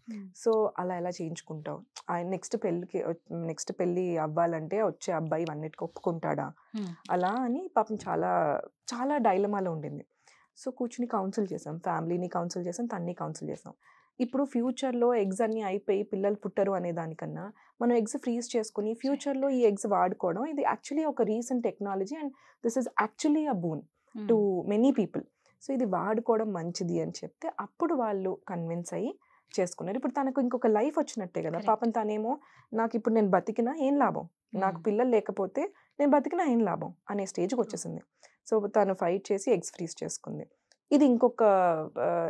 సో అలా ఎలా చేయించుకుంటావు ఆయన నెక్స్ట్ పెళ్ళికి నెక్స్ట్ పెళ్ళి అవ్వాలంటే వచ్చే అబ్బాయి ఇవన్నిటికి ఒప్పుకుంటాడా అలా అని పాపం చాలా చాలా డైలమాలో ఉండింది సో కూర్చుని కౌన్సిల్ చేసాం ఫ్యామిలీని కౌన్సిల్ చేసాం తన్ని కౌన్సిల్ చేసాం ఇప్పుడు ఫ్యూచర్లో ఎగ్స్ అన్నీ అయిపోయి పిల్లలు పుట్టరు అనే దానికన్నా మనం ఎగ్స్ ఫ్రీజ్ చేసుకుని ఫ్యూచర్లో ఈ ఎగ్స్ వాడుకోవడం ఇది యాక్చువల్లీ ఒక recent technology and this is actually a boon to many people so ఇది వాడుకోవడం మంచిది అని చెప్తే అప్పుడు వాళ్ళు కన్విన్స్ అయ్యి చేసుకున్నారు ఇప్పుడు తనకు ఇంకొక లైఫ్ వచ్చినట్టే కదా పాపం తానేమో నాకు ఇప్పుడు నేను బతికినా ఏం లాభం నాకు పిల్లలు లేకపోతే నేను బతికినా ఏం లాభం అనే స్టేజ్కి వచ్చేసింది సో తను ఫైట్ చేసి ఎగ్స్ ఫ్రీజ్ చేసుకుంది ఇది ఇంకొక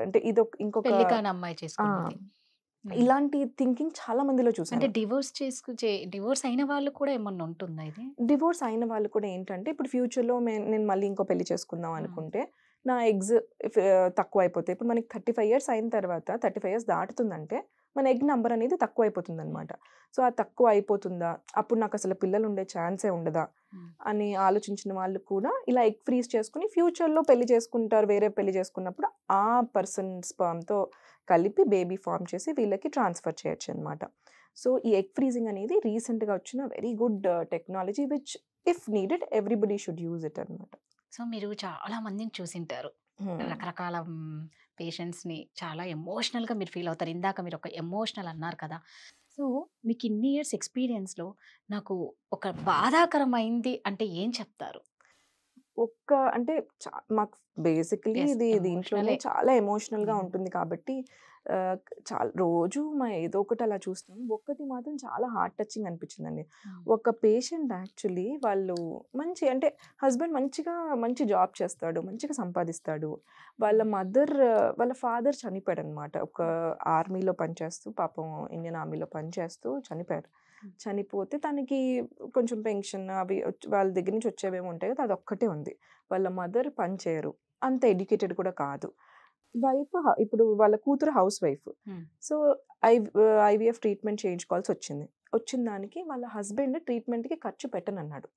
అంటే ఇది ఇంకొక అమ్మాయి ఇలాంటి థింకింగ్ చాలా మందిలో చూసాను అంటే డివోర్స్ చేసుకు డివోర్స్ అయిన వాళ్ళు కూడా ఏమన్నా ఉంటుందా ఇది డివోర్స్ అయిన వాళ్ళు కూడా ఏంటంటే ఇప్పుడు ఫ్యూచర్లో నేను మళ్ళీ ఇంకో పెళ్లి చేసుకుందాం అనుకుంటే నా ఎగ్జ్ తక్కువ అయిపోతే ఇప్పుడు మనకి థర్టీ ఫైవ్ ఇయర్స్ అయిన తర్వాత థర్టీ ఫైవ్ ఇయర్స్ దాటుతుందంటే మన ఎగ్ నెంబర్ అనేది తక్కువ అయిపోతుంది అనమాట సో అది తక్కువ అయిపోతుందా అప్పుడు నాకు అసలు పిల్లలు ఉండే ఛాన్సే ఉండదా అని ఆలోచించిన వాళ్ళు కూడా ఇలా ఎగ్ ఫ్రీజ్ చేసుకుని ఫ్యూచర్లో పెళ్లి చేసుకుంటారు వేరే పెళ్లి చేసుకున్నప్పుడు ఆ పర్సన్ స్పామ్తో కలిపి బేబీ ఫామ్ చేసి వీళ్ళకి ట్రాన్స్ఫర్ చేయొచ్చు అనమాట సో ఈ ఎగ్ ఫ్రీజింగ్ అనేది రీసెంట్గా వచ్చిన very good technology which if needed everybody should use it అనమాట సో మీరు చాలా మందిని చూసింటారు రకరకాల పేషెంట్స్ని చాలా ఎమోషనల్గా మీరు ఫీల్ అవుతారు ఇందాక మీరు ఒక ఎమోషనల్ అన్నారు కదా సో మీకు ఇన్ని ఇయర్స్ ఎక్స్పీరియన్స్లో నాకు ఒక బాధాకరమైంది అంటే ఏం చెప్తారు ఒక్క అంటే మాకు బేసిక్లీ ఇది దీంట్లోనే చాలా ఎమోషనల్గా ఉంటుంది కాబట్టి చాలా రోజు మా ఏదో ఒకటి అలా చూస్తాం ఒక్కటి మాత్రం చాలా హార్ట్ టచింగ్ అనిపించిందండి ఒక పేషెంట్ యాక్చువల్లీ వాళ్ళు మంచి అంటే హస్బెండ్ మంచిగా మంచి జాబ్ చేస్తాడు మంచిగా సంపాదిస్తాడు వాళ్ళ మదర్ వాళ్ళ ఫాదర్ చనిపోయాడు అనమాట ఒక ఆర్మీలో పనిచేస్తూ పాపం ఇండియన్ ఆర్మీలో పనిచేస్తూ చనిపోయారు చనిపోతే తనకి కొంచెం పెన్షన్ అవి వాళ్ళ దగ్గర నుంచి వచ్చేవేమి ఉంటాయి కదా అది ఒక్కటే ఉంది వాళ్ళ మదర్ పని చేయరు అంత ఎడ్యుకేటెడ్ కూడా కాదు వైఫ్ ఇప్పుడు వాళ్ళ కూతురు house wife so I IVF treatment చేయించుకోవాల్సి వచ్చింది వచ్చిన దానికి వాళ్ళ హస్బెండ్ ట్రీట్మెంట్కి ఖర్చు పెట్టనన్నాడు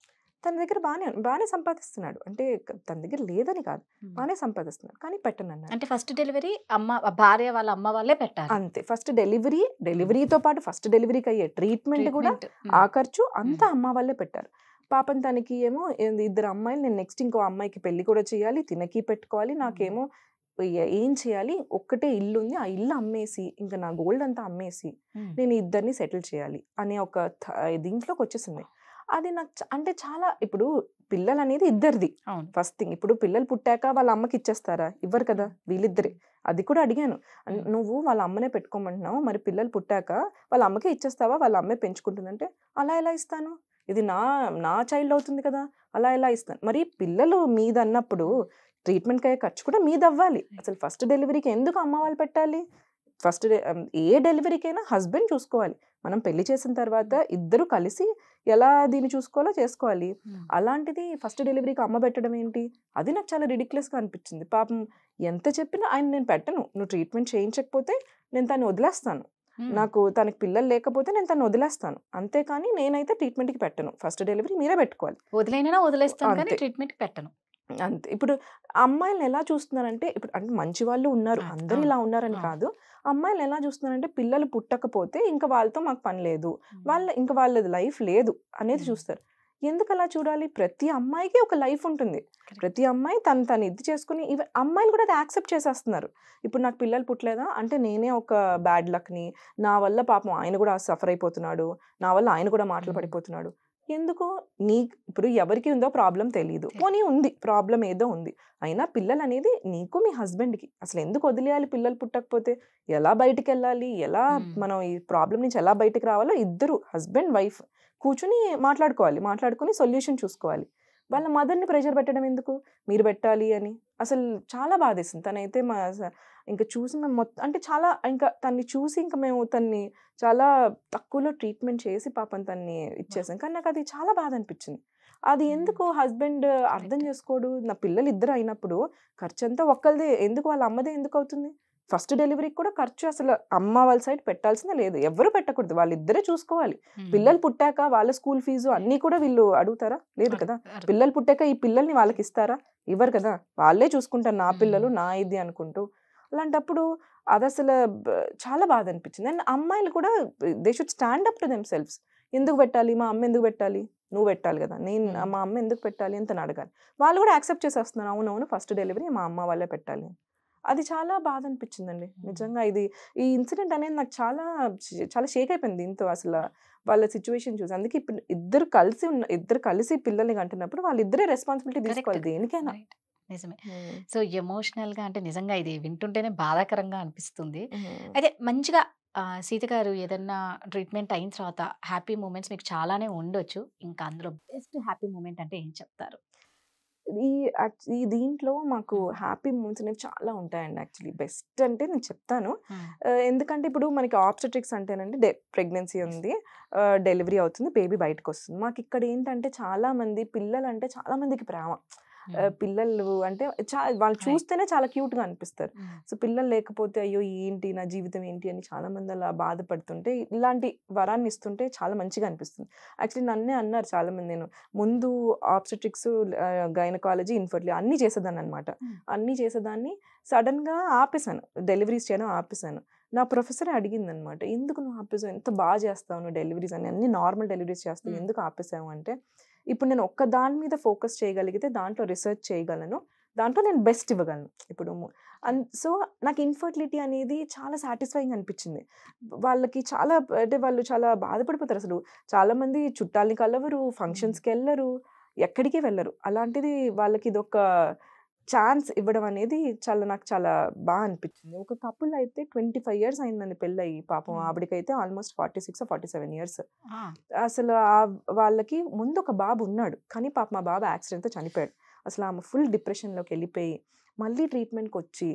తన దగ్గర బాగానే బాగానే సంపాదిస్తున్నాడు అంటే తన దగ్గర లేదని కాదు బాగానే సంపాదిస్తున్నాడు కానీ పెట్టనన్నాడు అంటే ఫస్ట్ డెలివరీ అమ్మ భార్య వాళ్ళ అమ్మ వాళ్ళే పెట్టారు అంతే ఫస్ట్ డెలివరీ డెలివరీతో పాటు ఫస్ట్ డెలివరీకి అయ్యే ట్రీట్మెంట్ కూడా ఆ ఖర్చు అంతా అమ్మ వాళ్ళే పెట్టారు పాపం తనకి ఏమో ఇద్దరు అమ్మాయిలు నేను నెక్స్ట్ ఇంకో అమ్మాయికి పెళ్లి కూడా చేయాలి తినకి పెట్టుకోవాలి నాకేమో ఏం చేయాలి ఒక్కటే ఇల్లు ఉంది ఆ ఇల్లు అమ్మేసి ఇంకా నా గోల్డ్ అంతా అమ్మేసి నేను ఇద్దరిని సెటిల్ చేయాలి అనే ఒక దీంట్లోకి వచ్చేసింది అది నాకు అంటే చాలా ఇప్పుడు పిల్లలు అనేది ఇద్దరిది ఫస్ట్ థింగ్ ఇప్పుడు పిల్లలు పుట్టాక వాళ్ళ అమ్మకి ఇచ్చేస్తారా ఇవ్వరు కదా వీళ్ళిద్దరే అది కూడా అడిగాను నువ్వు వాళ్ళ అమ్మనే పెట్టుకోమంటున్నావు మరి పిల్లలు పుట్టాక వాళ్ళ అమ్మకే ఇచ్చేస్తావా వాళ్ళ అమ్మే పెంచుకుంటుందంటే అలా ఎలా ఇస్తాను ఇది నా నా చైల్డ్ అవుతుంది కదా అలా ఎలా ఇస్తాను మరి పిల్లలు మీదన్నప్పుడు ట్రీట్మెంట్ అయ్యే ఖర్చు కూడా మీది అవ్వాలి అసలు ఫస్ట్ డెలివరీకి ఎందుకు అమ్మ వాళ్ళు పెట్టాలి ఫస్ట్ ఏ డెలివరీకైనా హస్బెండ్ చూసుకోవాలి మనం పెళ్లి చేసిన తర్వాత hmm. ఇద్దరు కలిసి ఎలా దీన్ని చూసుకోవాలో చేసుకోవాలి hmm. అలాంటిది ఫస్ట్ డెలివరీకి అమ్మ పెట్టడం ఏంటి అది నాకు చాలా రిడిక్లెస్గా అనిపించింది పాపం ఎంత చెప్పినా ఆయన నేను పెట్టను నువ్వు ట్రీట్మెంట్ చేయించకపోతే నేను తను వదిలేస్తాను hmm. నాకు తనకి పిల్లలు లేకపోతే నేను తను వదిలేస్తాను అంతేకాని నేనైతే ట్రీట్మెంట్కి పెట్టను ఫస్ట్ డెలివరీ మీరే పెట్టుకోవాలి వదిలేనా వదిలేస్తాను ట్రీట్మెంట్కి పెట్టను అంతే ఇప్పుడు అమ్మాయిలను ఎలా చూస్తున్నారంటే ఇప్పుడు అంటే మంచి వాళ్ళు ఉన్నారు అందరూ ఇలా ఉన్నారని కాదు అమ్మాయిలు ఎలా చూస్తున్నారంటే పిల్లలు పుట్టకపోతే ఇంకా వాళ్ళతో మాకు పని లేదు వాళ్ళ ఇంకా వాళ్ళది లైఫ్ లేదు అనేది చూస్తారు ఎందుకు అలా చూడాలి ప్రతి అమ్మాయికి ఒక లైఫ్ ఉంటుంది ప్రతి అమ్మాయి తను తను ఇది చేసుకుని ఇవి అమ్మాయిలు కూడా అది యాక్సెప్ట్ చేసేస్తున్నారు ఇప్పుడు నాకు పిల్లలు పుట్టలేదా అంటే నేనే ఒక బ్యాడ్ లక్ని నా వల్ల పాపం ఆయన కూడా సఫర్ అయిపోతున్నాడు నా వల్ల ఆయన కూడా మాటలు పడిపోతున్నాడు ఎందుకు నీ ఇప్పుడు ఎవరికి ఉందో ప్రాబ్లం తెలియదు పోనీ ఉంది ప్రాబ్లం ఏదో ఉంది అయినా పిల్లలు అనేది నీకు మీ హస్బెండ్కి అసలు ఎందుకు వదిలేయాలి పిల్లలు పుట్టకపోతే ఎలా బయటికి వెళ్ళాలి ఎలా మనం ఈ ప్రాబ్లం నుంచి ఎలా బయటకు రావాలో ఇద్దరు హస్బెండ్ వైఫ్ కూర్చుని మాట్లాడుకోవాలి మాట్లాడుకుని సొల్యూషన్ చూసుకోవాలి వాళ్ళ మదర్ని ప్రెషర్ పెట్టడం ఎందుకు మీరు పెట్టాలి అని అసలు చాలా బాధేసింది తనైతే మా ఇంకా చూసి మేము మొత్తం అంటే చాలా ఇంకా తన్ని చూసి ఇంకా మేము తన్ని చాలా తక్కువలో ట్రీట్మెంట్ చేసి పాపం తన్ని ఇచ్చేసాం కానీ నాకు అది చాలా బాధ అనిపించింది అది ఎందుకు హస్బెండ్ అర్థం చేసుకోడు నా పిల్లలు ఇద్దరు అయినప్పుడు ఖర్చు అంతా ఒక్కరిదే ఎందుకు వాళ్ళ అమ్మదే ఎందుకు అవుతుంది ఫస్ట్ డెలివరీకి కూడా ఖర్చు అసలు అమ్మ వాళ్ళ సైడ్ పెట్టాల్సిందే లేదు ఎవరు పెట్టకూడదు వాళ్ళిద్దరే చూసుకోవాలి పిల్లలు పుట్టాక వాళ్ళ స్కూల్ ఫీజు అన్నీ కూడా వీళ్ళు అడుగుతారా లేదు కదా పిల్లలు పుట్టాక ఈ పిల్లల్ని వాళ్ళకి ఇస్తారా ఇవ్వరు కదా వాళ్ళే చూసుకుంటారు నా పిల్లలు నా ఇది అనుకుంటూ అలాంటప్పుడు అది అసలు చాలా బాధ అనిపించింది అండ్ అమ్మాయిలు కూడా they should stand up to themselves ఎందుకు పెట్టాలి మా అమ్మ ఎందుకు పెట్టాలి నువ్వు పెట్టాలి కదా నేను మా అమ్మ ఎందుకు పెట్టాలి అంత అడగాలి వాళ్ళు కూడా యాక్సెప్ట్ చేసేస్తున్నారు అవునవును ఫస్ట్ డెలివరీ మా అమ్మ వాళ్ళే పెట్టాలి అది చాలా బాధ అనిపించిందండి నిజంగా ఇది ఈ ఇన్సిడెంట్ అనేది నాకు చాలా చాలా షేక్ అయిపోయింది ఇంత అసలు వాళ్ళ సిచ్యువేషన్ చూసి అందుకే ఇప్పుడు ఇద్దరు కలిసి ఉన్న ఇద్దరు కలిసి పిల్లల్ని కంటున్నప్పుడు వాళ్ళిద్దరే రెస్పాన్సిబిలిటీ తీసుకోవాలి దేనికైనా నిజమే సో ఎమోషనల్ గా అంటే నిజంగా ఇది వింటుంటేనే బాధాకరంగా అనిపిస్తుంది అయితే మంచిగా సీత గారు ఏదన్నా ట్రీట్మెంట్ అయిన తర్వాత హ్యాపీ మూమెంట్స్ మీకు చాలానే ఉండొచ్చు ఇంకా అందులో బెస్ట్ హ్యాపీ మూమెంట్ అంటే ఏం చెప్తారు ఈ దీంట్లో మాకు హ్యాపీ మూమెంట్స్ అనేవి చాలా ఉంటాయండి యాక్చువల్లీ బెస్ట్ అంటే నేను చెప్తాను ఎందుకంటే ఇప్పుడు మనకి ఆప్స్టెట్రిక్స్ అంటేనండి డె ప్రెగ్నెన్సీ ఉంది డెలివరీ అవుతుంది బేబీ బయటకు వస్తుంది మాకు ఇక్కడ ఏంటంటే చాలామంది పిల్లలు అంటే చాలామందికి ప్రేమ పిల్లలు అంటే చా వాళ్ళు చూస్తేనే చాలా క్యూట్గా అనిపిస్తారు సో పిల్లలు లేకపోతే అయ్యో ఏంటి నా జీవితం ఏంటి అని చాలా మంది అలా బాధపడుతుంటే ఇలాంటి వరాన్ని ఇస్తుంటే చాలా మంచిగా అనిపిస్తుంది యాక్చువల్లీ నన్నే అన్నారు చాలా మంది నేను ముందు ఆప్స్టిక్స్ గైనకాలజీ ఇన్ఫర్టిలి అన్నీ చేసేదాన్ని అనమాట అన్నీ చేసేదాన్ని సడన్గా ఆపేశాను డెలివరీస్ చేయడం ఆపేశాను నా ప్రొఫెసర్ అడిగింది అనమాట ఎందుకు నువ్వు ఆపేసావు ఎంత బాగా చేస్తావు నువ్వు డెలివరీస్ అని అన్ని నార్మల్ డెలివరీస్ చేస్తావు ఎందుకు ఆపేసావు అంటే ఇప్పుడు నేను ఒక్క దాని మీద ఫోకస్ చేయగలిగితే దాంట్లో రీసెర్చ్ చేయగలను దాంట్లో నేను బెస్ట్ ఇవ్వగలను ఇప్పుడు అండ్ సో నాకు ఇన్ఫర్టిలిటీ అనేది చాలా సాటిస్ఫైయింగ్ అనిపించింది వాళ్ళకి చాలా అంటే వాళ్ళు చాలా బాధపడిపోతారు అసలు చాలామంది చుట్టాలని కలవరు ఫంక్షన్స్కి వెళ్ళరు ఎక్కడికి వెళ్ళరు అలాంటిది వాళ్ళకి ఇదొక ఛాన్స్ ఇవ్వడం అనేది చాలా నాకు చాలా బాగా అనిపించింది ఒక కపుల్ అయితే ట్వంటీ ఫైవ్ ఇయర్స్ అయిందండి పెళ్ళయి పాపం ఆవిడకైతే almost forty six forty seven years అసలు వాళ్ళకి ముందు ఒక బాబు ఉన్నాడు కానీ పాప మా బాబు యాక్సిడెంట్తో చనిపోయాడు అసలు ఆమె ఫుల్ డిప్రెషన్లోకి వెళ్ళిపోయి మళ్ళీ ట్రీట్మెంట్కి వచ్చి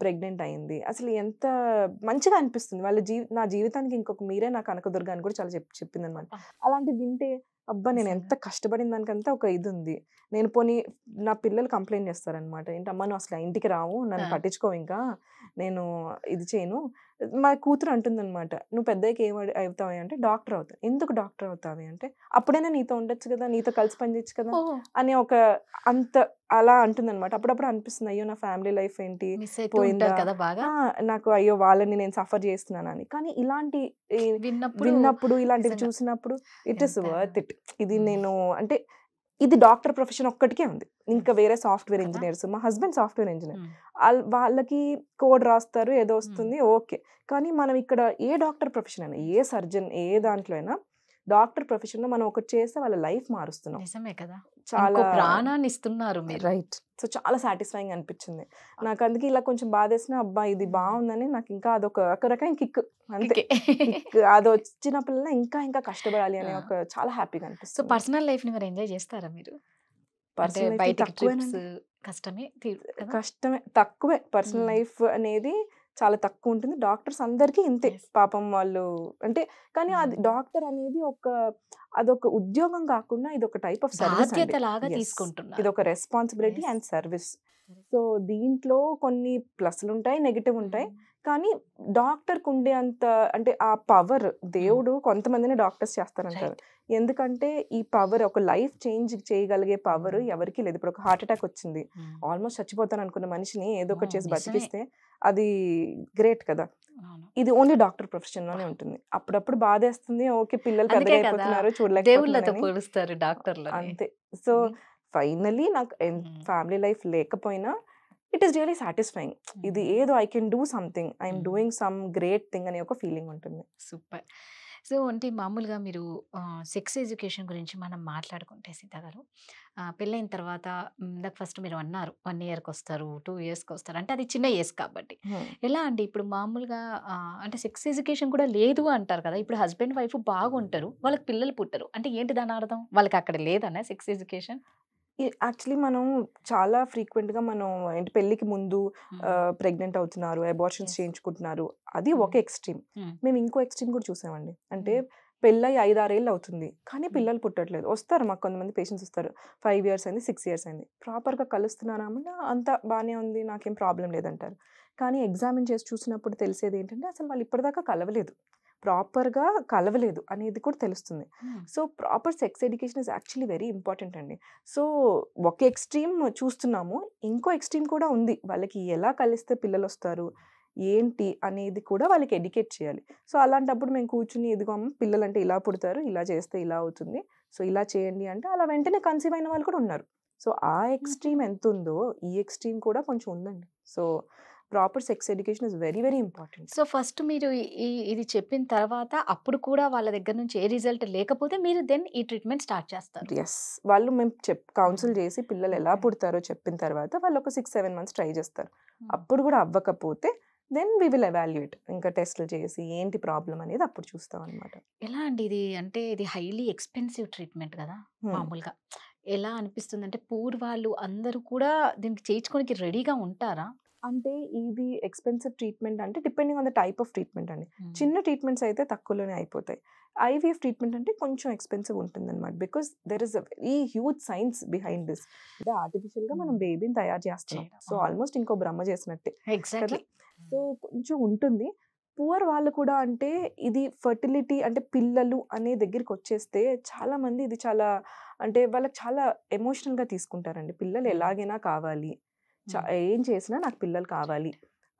ప్రెగ్నెంట్ అయింది అసలు ఎంత మంచిగా అనిపిస్తుంది వాళ్ళ జీవి నా జీవితానికి ఇంకొక మీరే నాకు కనకదుర్గా అని కూడా చాలా చెప్ చెప్పింది అనమాట అలాంటివి వింటే అబ్బా నేను ఎంత కష్టపడిన దానికంతా ఒక ఇది ఉంది నేను పోనీ నా పిల్లలు కంప్లైంట్ చేస్తారనమాట ఏంటమ్మా నువ్వు అసలు ఇంటికి రావు నన్ను పట్టించుకో ఇంకా నేను ఇది చేయను మా కూతురు అనమాట నువ్వు పెద్దకి ఏం అవుతావు అంటే డాక్టర్ అవుతావు ఎందుకు డాక్టర్ అవుతావి అంటే అప్పుడైనా నీతో ఉండొచ్చు కదా నీతో కలిసి పనిచేయచ్చు కదా అని ఒక అంత అలా అంటుందన్నమాట అప్పుడప్పుడు అనిపిస్తుంది అయ్యో నా ఫ్యామిలీ లైఫ్ ఏంటి పోయింది కదా బాగా నాకు అయ్యో వాళ్ళని నేను సఫర్ చేస్తున్నాను అని కానీ ఇలాంటి విన్నప్పుడు ఇలాంటివి చూసినప్పుడు ఇట్ ఇస్ వర్త్ ఇట్ ఇది నేను అంటే ఇది డాక్టర్ ప్రొఫెషన్ ఒక్కటికే ఉంది ఇంకా వేరే సాఫ్ట్వేర్ ఇంజనీర్స్ మా హస్బెండ్ సాఫ్ట్వేర్ ఇంజనీర్ వాళ్ళకి కోడ్ రాస్తారు ఏదో వస్తుంది ఓకే కానీ మనం ఇక్కడ ఏ డాక్టర్ ప్రొఫెషన్ అయినా ఏ సర్జన్ ఏ దాంట్లో అయినా డాక్టర్ ప్రొఫెషన్ లో మనం ఒకటి చేస్తే వాళ్ళ లైఫ్ మారుస్తున్నాం కదా చాలా ప్రాణాన్ని ఇస్తున్నారు మీరు రైట్ సో చాలా సాటిస్ఫైయింగ్ అనిపించింది నాకు అందుకే ఇలా కొంచెం బాధేసిన అబ్బా ఇది బాగుందని నాకు ఇంకా అదొక ఒక రకం కిక్ అంతే అది వచ్చిన పిల్లల ఇంకా ఇంకా కష్టపడాలి అని ఒక చాలా హ్యాపీగా అనిపిస్తుంది సో పర్సనల్ లైఫ్ ని ఎంజాయ్ చేస్తారా మీరు పర్సనల్ కష్టమే కష్టమే తక్కువే పర్సనల్ లైఫ్ అనేది చాలా తక్కువ ఉంటుంది డాక్టర్స్ అందరికీ ఇంతే పాపం వాళ్ళు అంటే కానీ అది డాక్టర్ అనేది ఒక అదొక ఉద్యోగం కాకుండా ఇది ఒక టైప్ ఆఫ్ సర్వీస్ తీసుకుంటుంది ఇది ఒక రెస్పాన్సిబిలిటీ అండ్ సర్వీస్ సో దీంట్లో కొన్ని ప్లస్లు ఉంటాయి నెగిటివ్ ఉంటాయి కానీ డాక్టర్కి ఉండే అంత అంటే ఆ పవర్ దేవుడు కొంతమందిని డాక్టర్స్ చేస్తారంటారు ఎందుకంటే ఈ పవర్ ఒక లైఫ్ చేంజ్ చేయగలిగే పవర్ ఎవరికి లేదు ఇప్పుడు ఒక హార్ట్ అటాక్ వచ్చింది ఆల్మోస్ట్ చచ్చిపోతాను అనుకున్న మనిషిని ఏదో ఒకటి చేసి బతికిస్తే అది గ్రేట్ కదా ఇది ఓన్లీ డాక్టర్ ప్రొఫెషన్ లోనే ఉంటుంది అప్పుడప్పుడు బాధేస్తుంది ఓకే పిల్లలు పెద్దగా చూడలేకపోతున్నారు అంతే సో ఫైనలీ నాకు ఫ్యామిలీ లైఫ్ లేకపోయినా ఇట్ ఈస్ రియలీ సాటిస్ఫైయింగ్ ఇది ఏదో I can do something I'm doing some great thing అనే ఒక ఫీలింగ్ ఉంటుంది సూపర్ సో అంటే మామూలుగా మీరు సెక్స్ ఎడ్యుకేషన్ గురించి మనం మాట్లాడుకుంటే సీత గారు పెళ్ళైన తర్వాత ఇందాక ఫస్ట్ మీరు అన్నారు వన్ ఇయర్కి వస్తారు టూ ఇయర్స్కి వస్తారు అంటే అది చిన్న ఏజ్ కాబట్టి ఎలా అండి ఇప్పుడు మామూలుగా అంటే సెక్స్ ఎడ్యుకేషన్ కూడా లేదు అంటారు కదా ఇప్పుడు హస్బెండ్ వైఫ్ బాగుంటారు వాళ్ళకి పిల్లలు పుట్టరు అంటే ఏంటి దాని అర్థం వాళ్ళకి అక్కడ లేదన్నా సెక్స్ ఎడ్యుకేషన్ యాక్చువల్లీ మనం చాలా ఫ్రీక్వెంట్గా మనం ఏంటి పెళ్ళికి ముందు ప్రెగ్నెంట్ అవుతున్నారు అబార్షన్స్ చేయించుకుంటున్నారు అది ఒక ఎక్స్ట్రీమ్ మేము ఇంకో ఎక్స్ట్రీమ్ కూడా చూసామండి అంటే పెళ్ళై ఐదారేళ్ళు అవుతుంది కానీ పిల్లలు పుట్టట్లేదు వస్తారు మాకు కొంతమంది పేషెంట్స్ వస్తారు ఫైవ్ ఇయర్స్ అయింది సిక్స్ ఇయర్స్ అయింది ప్రాపర్గా కలుస్తున్నారమ్మన్నా అంత బాగానే ఉంది నాకేం ప్రాబ్లం లేదంటారు కానీ ఎగ్జామిన్ చేసి చూసినప్పుడు తెలిసేది ఏంటంటే అసలు వాళ్ళు ఇప్పటిదాకా కలవలేదు ప్రాపర్గా కలవలేదు అనేది కూడా తెలుస్తుంది so proper sex education is actually very important అండి సో ఒక ఎక్స్ట్రీమ్ చూస్తున్నాము ఇంకో ఎక్స్ట్రీమ్ కూడా ఉంది వాళ్ళకి ఎలా కలిస్తే పిల్లలు వస్తారు ఏంటి అనేది కూడా వాళ్ళకి ఎడ్యుకేట్ చేయాలి సో అలాంటప్పుడు మేము కూర్చుని ఇదిగో పిల్లలు అంటే ఇలా పుడతారు ఇలా చేస్తే ఇలా అవుతుంది సో ఇలా చేయండి అంటే అలా వెంటనే కన్సీవ్ అయిన వాళ్ళు కూడా ఉన్నారు సో ఆ ఎక్స్ట్రీమ్ ఎంత ఉందో ఈ ఎక్స్ట్రీమ్ కూడా కొంచెం ఉందండి so proper sex education is very very important so first మీరు ఈ ఇది చెప్పిన తర్వాత అప్పుడు కూడా వాళ్ళ దగ్గర నుంచి ఏ రిజల్ట్ లేకపోతే మీరు దెన్ ఈ ట్రీట్మెంట్ స్టార్ట్ చేస్తారు ఎస్ వాళ్ళు మేము చెప్ కౌన్సిల్ hmm. చేసి పిల్లలు ఎలా hmm. పుడతారో చెప్పిన తర్వాత వాళ్ళు ఒక సిక్స్ సెవెన్ మంత్స్ ట్రై చేస్తారు hmm. అప్పుడు కూడా అవ్వకపోతే దెన్ వీ విల్ అవాల్యుయేట్ ఇంకా టెస్ట్లు చేసి ఏంటి ప్రాబ్లం అనేది అప్పుడు చూస్తాం అనమాట ఎలా అండి ఇది అంటే ఇది హైలీ ఎక్స్పెన్సివ్ ట్రీట్మెంట్ కదా మామూలుగా ఎలా అనిపిస్తుంది అంటే పూర్వాళ్ళు అందరూ కూడా దీనికి చేయించుకోనికి రెడీగా ఉంటారా అంటే ఇది ఎక్స్పెన్సివ్ ట్రీట్మెంట్ అంటే depending on the type of treatment అండి చిన్న ట్రీట్మెంట్స్ అయితే తక్కువలోనే అయిపోతాయి ఐవీఎఫ్ ట్రీట్మెంట్ అంటే కొంచెం ఎక్స్పెన్సివ్ ఉంటుంది అనమాట because there is a very huge science behind this అంటే ఆర్టిఫిషియల్ గా మనం బేబీని తయారు చేస్తున్నాం సో ఆల్మోస్ట్ ఇంకో బ్రహ్మ చేసినట్టే కదా సో కొంచెం ఉంటుంది పూర్ వాళ్ళు కూడా అంటే ఇది ఫర్టిలిటీ అంటే పిల్లలు అనే దగ్గరికి వచ్చేస్తే చాలా మంది ఇది చాలా అంటే వాళ్ళకి చాలా ఎమోషనల్గా తీసుకుంటారండి పిల్లలు ఎలాగైనా కావాలి ఏం చేసినా నాకు పిల్లలు కావాలి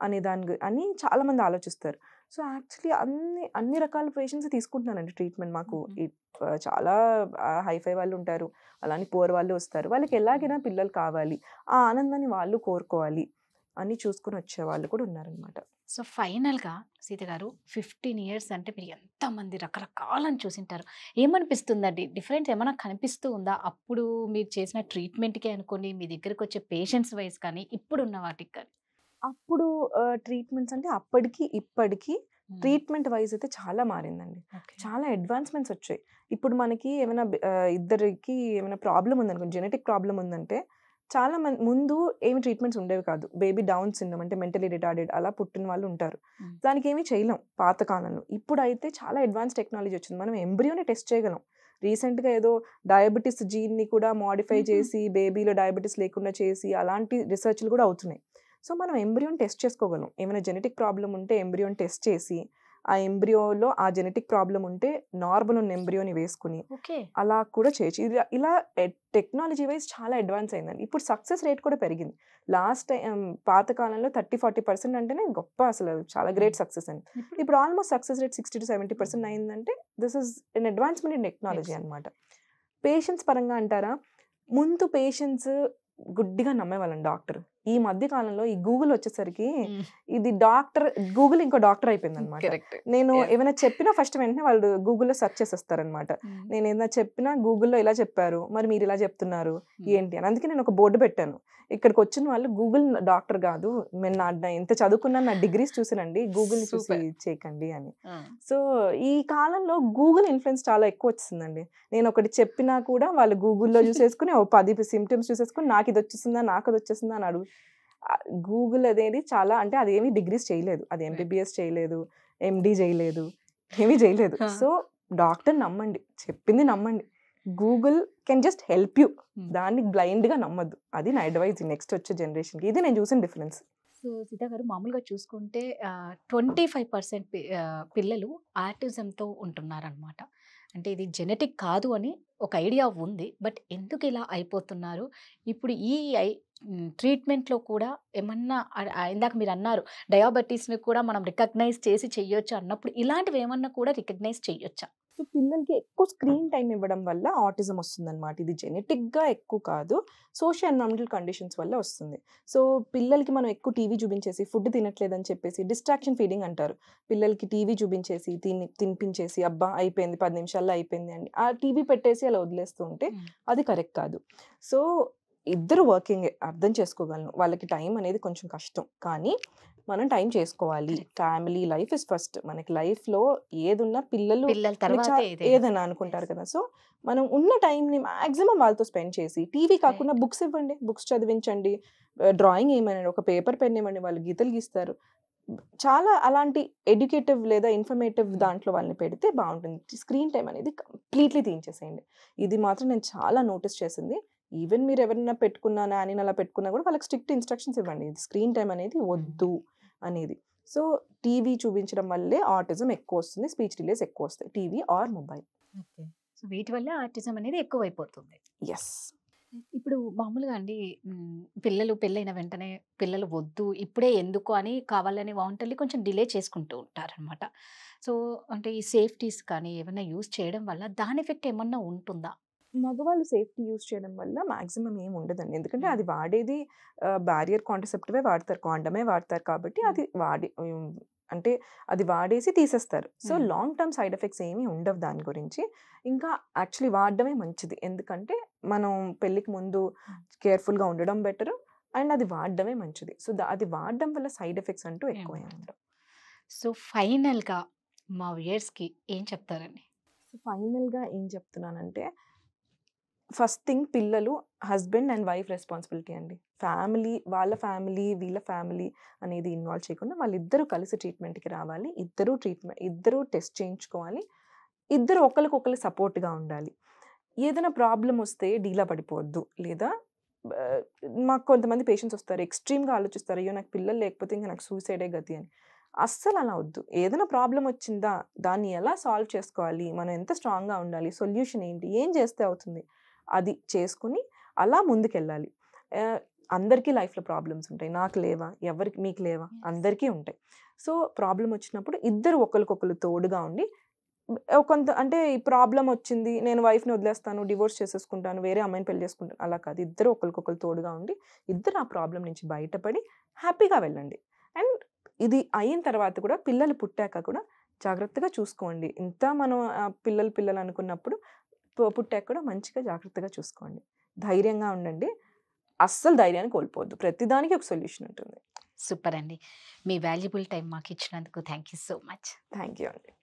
అనే దాని అని చాలామంది ఆలోచిస్తారు సో యాక్చువల్లీ అన్ని అన్ని రకాల పేషెంట్స్ తీసుకుంటున్నానండి ట్రీట్మెంట్ మాకు చాలా హైఫై వాళ్ళు ఉంటారు అలానే పోర్ వాళ్ళు వస్తారు వాళ్ళకి ఎలాగైనా పిల్లలు కావాలి ఆ ఆనందాన్ని వాళ్ళు కోరుకోవాలి అని చూసుకుని వచ్చే వాళ్ళు కూడా ఉన్నారనమాట సో ఫైనల్గా సీత గారు ఫిఫ్టీన్ ఇయర్స్ అంటే మీరు ఎంతమంది రకరకాలను చూసింటారు ఏమనిపిస్తుందండి డిఫరెన్స్ ఏమైనా కనిపిస్తూ ఉందా అప్పుడు మీరు చేసిన ట్రీట్మెంట్కే అనుకోండి మీ దగ్గరకు వచ్చే పేషెంట్స్ వైజ్ కానీ ఇప్పుడున్న వాటికి కానీ అప్పుడు ట్రీట్మెంట్స్ అంటే అప్పటికి ఇప్పటికీ ట్రీట్మెంట్ వైజ్ అయితే చాలా మారిందండి చాలా అడ్వాన్స్మెంట్స్ వచ్చాయి ఇప్పుడు మనకి ఏమైనా ఇద్దరికి ఏమైనా ప్రాబ్లం ఉందనుకోండి జెనెటిక్ ప్రాబ్లం ఉందంటే చాలా మంది ముందు ఏమి ట్రీట్మెంట్స్ ఉండేవి కాదు బేబీ డౌన్ సిండ్రోమ్ అంటే మెంటలీ రిటార్డెడ్ అలా పుట్టిన వాళ్ళు ఉంటారు దానికి ఏమీ చేయలేం పాతకాలంలో ఇప్పుడైతే చాలా అడ్వాన్స్ టెక్నాలజీ వచ్చింది మనం ఎంబ్రియోని టెస్ట్ చేయగలం రీసెంట్గా ఏదో డయాబెటీస్ జీన్ని కూడా మాడిఫై చేసి బేబీలో డయాబెటీస్ లేకుండా చేసి అలాంటి రీసెర్చ్లు కూడా అవుతున్నాయి సో మనం ఎంబ్రియోని టెస్ట్ చేసుకోగలం ఏమైనా జెనెటిక్ ప్రాబ్లం ఉంటే ఎంబ్రియోని టెస్ట్ చేసి ఆ ఎంబ్రియోలో ఆ జెనెటిక్ ప్రాబ్లం ఉంటే నార్మల్ ఉన్న ఎంబ్రియోని వేసుకుని అలా కూడా చేయొచ్చు ఇలా ఇలా టెక్నాలజీ వైజ్ చాలా అడ్వాన్స్ అయిందండి ఇప్పుడు సక్సెస్ రేట్ కూడా పెరిగింది లాస్ట్ టైం పాతకాలంలో థర్టీ ఫార్టీ పర్సెంట్ అంటేనే గొప్ప అసలు చాలా గ్రేట్ సక్సెస్ అండి ఇప్పుడు almost success rate sixty to seventy percent అయిందంటే this is an advancement in technology అనమాట పేషెంట్స్ పరంగా అంటారా ముందు పేషెంట్స్ గుడ్డిగా నమ్మేవాళ్ళం డాక్టర్ ఈ మధ్య కాలంలో ఈ గూగుల్ వచ్చేసరికి ఇది డాక్టర్ గూగుల్ ఇంకో డాక్టర్ అయిపోయింది అనమాట నేను ఏమైనా చెప్పినా ఫస్ట్ వెంటనే వాళ్ళు గూగుల్లో సెర్చ్ చేసేస్తారనమాట నేను ఏదైనా చెప్పినా గూగుల్లో ఇలా చెప్పారు మరి మీరు ఇలా చెప్తున్నారు ఏంటి అని అందుకే నేను ఒక బోర్డు పెట్టాను ఇక్కడికి వచ్చిన వాళ్ళు గూగుల్ డాక్టర్ కాదు మేము నా ఎంత చదువుకున్నా నా డిగ్రీస్ చూసానండి గూగుల్ చూసి చేయకండి అని సో ఈ కాలంలో గూగుల్ ఇన్ఫ్లుయెన్స్ చాలా ఎక్కువ వచ్చిందండి నేను ఒకటి చెప్పినా కూడా వాళ్ళు గూగుల్లో చూసేసుకుని పది సిమ్టమ్స్ చూసేసుకుని నాకు ఇది వచ్చేసిందా నాకు అది వచ్చేసిందా అని అడుగు గూగుల్ అనేది చాలా అంటే అది ఏమి డిగ్రీస్ చేయలేదు అది ఎంబీబీఎస్ చేయలేదు ఎండి చేయలేదు ఏమీ చేయలేదు సో డాక్టర్ నమ్మండి చెప్పింది నమ్మండి Google can just help you దాన్ని బ్లైండ్గా నమ్మద్దు అది నా అడ్వైజ్ నెక్స్ట్ వచ్చే జనరేషన్కి ఇది నేను చూసిన డిఫరెన్స్ సో సీతా గారు మామూలుగా చూసుకుంటే ట్వంటీ ఫైవ్ పర్సెంట్ పిల్లలు ఆర్టిజంతో ఉంటున్నారనమాట అంటే ఇది జెనెటిక్ కాదు అని ఒక ఐడియా ఉంది బట్ ఎందుకు ఇలా అయిపోతున్నారు ఇప్పుడు ఈ ట్రీట్మెంట్లో కూడా ఏమన్నా ఇందాక మీరు అన్నారు డయాబెటీస్ని కూడా మనం రికగ్నైజ్ చేసి చెయ్యొచ్చు అన్నప్పుడు ఇలాంటివి ఏమన్నా కూడా రికగ్నైజ్ చేయొచ్చా సో పిల్లలకి ఎక్కువ స్క్రీన్ టైం ఇవ్వడం వల్ల ఆటిజం వస్తుందన్నమాట ఇది జెనెటిక్గా ఎక్కువ కాదు సోషల్ ఎన్విరాన్మెంటల్ కండిషన్స్ వల్ల వస్తుంది సో పిల్లలకి మనం ఎక్కువ టీవీ చూపించేసి ఫుడ్ తినట్లేదని చెప్పేసి డిస్ట్రాక్షన్ ఫీడింగ్ అంటారు పిల్లలకి టీవీ చూపించేసి తిని తినిపించేసి అబ్బా అయిపోయింది పది నిమిషాల్లో అయిపోయింది అని ఆ టీవీ పెట్టేసి అలా వదిలేస్తూ ఉంటే అది కరెక్ట్ కాదు సో ఇద్దరు వర్కింగ్ అర్థం చేసుకోగలను వాళ్ళకి టైం అనేది కొంచెం కష్టం కానీ మనం టైం చేసుకోవాలి ఫ్యామిలీ లైఫ్ ఇస్ ఫస్ట్ మనకి లైఫ్ లో ఏదున్నా పిల్లలు ఏదైనా అనుకుంటారు కదా సో మనం ఉన్న టైం ని మాక్సిమం వాళ్ళతో స్పెండ్ చేసి టీవీ కాకుండా బుక్స్ ఇవ్వండి బుక్స్ చదివించండి డ్రాయింగ్ ఏమని ఒక పేపర్ పెన్ ఇవ్వండి వాళ్ళు గీతలు గీస్తారు చాలా అలాంటి ఎడ్యుకేటివ్ లేదా ఇన్ఫర్మేటివ్ దాంట్లో వాళ్ళని పెడితే బాగుంటుంది స్క్రీన్ టైం అనేది కంప్లీట్లీ తీయించేసేయండి ఇది మాత్రం నేను చాలా నోటీస్ చేసింది ఈవెన్ మీరు ఎవరైనా పెట్టుకున్నా నాని అలా పెట్టుకున్నా కూడా వాళ్ళకి స్ట్రిక్ట్ ఇన్స్ట్రక్షన్స్ ఇవ్వండి స్క్రీన్ టైం అనేది వద్దు అనేది సో టీవీ చూపించడం వల్లే ఆర్టిజం ఎక్కువ వస్తుంది స్పీచ్ డిలేస్ ఎక్కువ వస్తాయి టీవీ ఆర్ మొబైల్ సో వీటి వల్ల ఆర్టిజం అనేది ఎక్కువైపోతుంది ఎస్ ఇప్పుడు మామూలుగా అండి పిల్లలు పెళ్ళైన వెంటనే పిల్లలు వద్దు ఇప్పుడే ఎందుకు అని కావాలని వాంటల్ని కొంచెం డిలే చేసుకుంటూ ఉంటారనమాట సో అంటే ఈ సేఫ్టీస్ కానీ ఏమైనా యూస్ చేయడం వల్ల దాని ఎఫెక్ట్ ఏమన్నా ఉంటుందా మగవాళ్ళు సేఫ్టీ యూజ్ చేయడం వల్ల మాక్సిమం ఏం ఉండదండి ఎందుకంటే అది వాడేది బ్యారియర్ కాంటసెప్టివే వాడతారు కాండమే వాడతారు కాబట్టి అది వాడి అంటే అది వాడేసి తీసేస్తారు so long term side effects ఏమీ ఉండవు దాని గురించి ఇంకా యాక్చువల్లీ వాడడమే మంచిది ఎందుకంటే మనం పెళ్ళికి ముందు కేర్ఫుల్గా ఉండడం బెటర్ అండ్ అది వాడడమే మంచిది సో అది వాడడం వల్ల సైడ్ ఎఫెక్ట్స్ అంటూ ఎక్కువ ఉండవు సో ఫైనల్గా మా వియర్స్కి ఏం చెప్తారండి సో ఫైనల్గా ఏం చెప్తున్నానంటే ఫస్ట్ థింగ్ పిల్లలు హస్బెండ్ అండ్ వైఫ్ రెస్పాన్సిబిలిటీ అండి ఫ్యామిలీ వాళ్ళ ఫ్యామిలీ వీళ్ళ ఫ్యామిలీ అనేది ఇన్వాల్వ్ చేయకుండా వాళ్ళిద్దరూ కలిసి ట్రీట్మెంట్కి రావాలి ఇద్దరూ ట్రీట్మెంట్ ఇద్దరూ టెస్ట్ చేయించుకోవాలి ఇద్దరు ఒకరికొకరు సపోర్ట్గా ఉండాలి ఏదైనా ప్రాబ్లం వస్తే డీలా పడిపోవద్దు లేదా మాకు కొంతమంది పేషెంట్స్ వస్తారు ఎక్స్ట్రీమ్గా ఆలోచిస్తారు అయ్యో నాకు పిల్లలు లేకపోతే ఇంకా నాకు సూసైడే గతి అని అస్సలు అలా వద్దు ఏదైనా ప్రాబ్లం వచ్చిందా దాన్ని ఎలా సాల్వ్ చేసుకోవాలి మనం ఎంత స్ట్రాంగ్గా ఉండాలి సొల్యూషన్ ఏంటి ఏం చేస్తే అవుతుంది అది చేసుకుని అలా ముందుకెళ్ళాలి అందరికీ లైఫ్లో ప్రాబ్లమ్స్ ఉంటాయి నాకు లేవా ఎవరికి మీకు లేవా అందరికీ ఉంటాయి సో ప్రాబ్లం వచ్చినప్పుడు ఇద్దరు ఒకరికొకరు తోడుగా ఉండి కొంత అంటే ఈ ప్రాబ్లం వచ్చింది నేను వైఫ్ని వదిలేస్తాను డివోర్స్ చేసేసుకుంటాను వేరే అమ్మాయిని పెళ్లి చేసుకుంటాను అలా కాదు ఇద్దరు ఒకరికొకరు తోడుగా ఉండి ఇద్దరు ఆ ప్రాబ్లం నుంచి బయటపడి హ్యాపీగా వెళ్ళండి అండ్ ఇది అయిన తర్వాత కూడా పిల్లలు పుట్టాక కూడా జాగ్రత్తగా చూసుకోండి ఇంత మనం పిల్లలు పిల్లలు అనుకున్నప్పుడు కూడా మంచిగా జాగ్రత్తగా చూసుకోండి ధైర్యంగా ఉండండి అస్సలు ధైర్యాన్ని కోల్పోవద్దు ప్రతిదానికి ఒక సొల్యూషన్ ఉంటుంది సూపర్ అండి మీ వాల్యుబుల్ టైం మాకు ఇచ్చినందుకు thank you so much thank you అండి